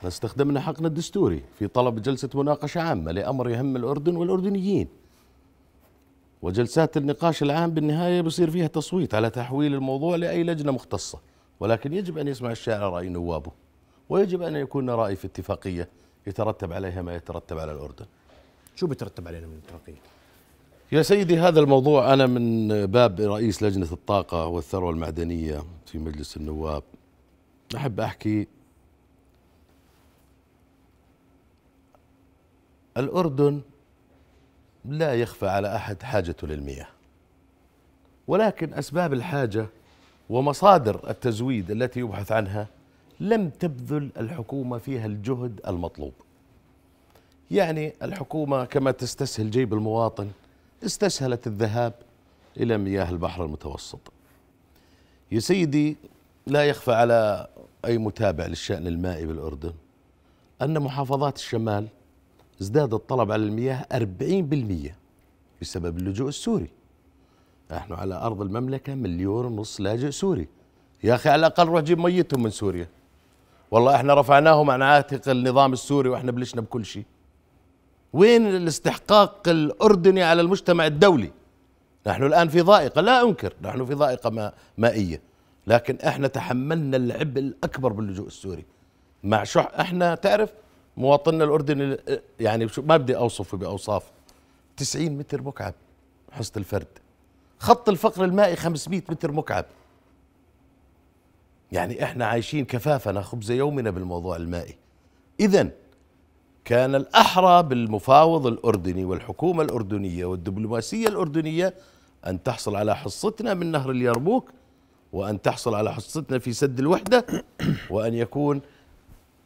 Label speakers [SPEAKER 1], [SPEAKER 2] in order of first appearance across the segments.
[SPEAKER 1] احنا استخدمنا حقنا الدستوري في طلب جلسة مناقشة عامة لأمر يهم الأردن والأردنيين وجلسات النقاش العام بالنهاية بصير فيها تصويت على تحويل الموضوع لأي لجنة مختصة ولكن يجب أن يسمع الشارع رأي نوابه ويجب أن يكون رأي في اتفاقية يترتب عليها ما يترتب على الأردن شو بيترتب علينا من الاتفاقية؟ يا سيدي هذا الموضوع أنا من باب رئيس لجنة الطاقة والثروة المعدنية في مجلس النواب أحب أحكي الأردن لا يخفى على أحد حاجته للمياه ولكن أسباب الحاجة ومصادر التزويد التي يبحث عنها لم تبذل الحكومة فيها الجهد المطلوب يعني الحكومة كما تستسهل جيب المواطن استسهلت الذهاب إلى مياه البحر المتوسط يا سيدي لا يخفى على أي متابع للشأن المائي بالأردن أن محافظات الشمال ازداد الطلب على المياه 40% بسبب اللجوء السوري نحن على أرض المملكة مليون ونص لاجئ سوري يا أخي على الأقل روح جيب ميتهم من سوريا والله احنا رفعناهم عن عاتق النظام السوري واحنا بلشنا بكل شيء وين الاستحقاق الأردني على المجتمع الدولي نحن الآن في ضائقة لا أنكر نحن في ضائقة ما مائية لكن احنا تحملنا العبء الأكبر باللجوء السوري مع شح احنا تعرف مواطننا الاردني يعني شو ما بدي اوصفه باوصاف 90 متر مكعب حصه الفرد خط الفقر المائي 500 متر مكعب يعني احنا عايشين كفافنا خبز يومنا بالموضوع المائي اذا كان الاحرى بالمفاوض الاردني والحكومه الاردنيه والدبلوماسيه الاردنيه ان تحصل على حصتنا من نهر اليرموك وان تحصل على حصتنا في سد الوحده وان يكون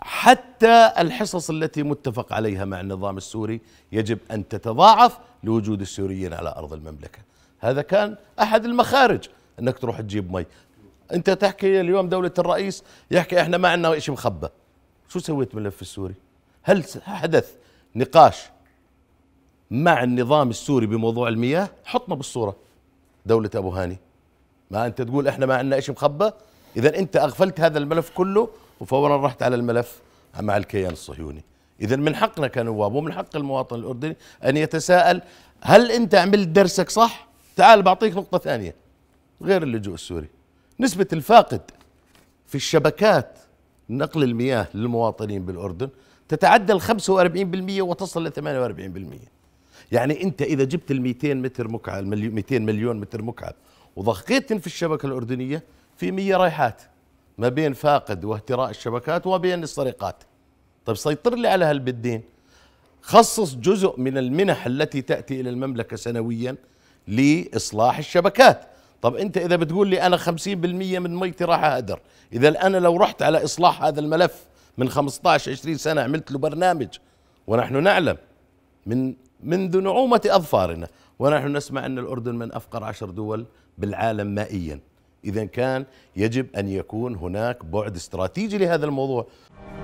[SPEAKER 1] حتى الحصص التي متفق عليها مع النظام السوري يجب أن تتضاعف لوجود السوريين على أرض المملكة هذا كان أحد المخارج أنك تروح تجيب مي أنت تحكي اليوم دولة الرئيس يحكي إحنا ما عندنا شيء مخبى شو سويت ملف السوري هل حدث نقاش مع النظام السوري بموضوع المياه حطنا بالصورة دولة أبو هاني ما أنت تقول إحنا ما عندنا شيء مخبى إذا أنت أغفلت هذا الملف كله وفورا رحت على الملف مع الكيان الصهيوني اذا من حقنا كنواب ومن حق المواطن الاردني ان يتساءل هل انت عملت درسك صح تعال بعطيك نقطه ثانيه غير اللجوء السوري نسبه الفاقد في الشبكات نقل المياه للمواطنين بالاردن تتعدى ال 45% وتصل ل 48% يعني انت اذا جبت ال 200 متر مكعب 200 مليون متر مكعب وضخيتهم في الشبكه الاردنيه في 100 رايحات ما بين فاقد واهتراء الشبكات وبين السرقات طيب سيطر لي على هالبدين خصص جزء من المنح التي تأتي إلى المملكة سنويا لإصلاح الشبكات طب أنت إذا بتقول لي أنا 50% من ميتي راح أهدر إذا أنا لو رحت على إصلاح هذا الملف من 15 20 سنة عملت له برنامج ونحن نعلم من منذ نعومة أظفارنا ونحن نسمع أن الأردن من أفقر عشر دول بالعالم مائياً إذا كان يجب أن يكون هناك بعد استراتيجي لهذا الموضوع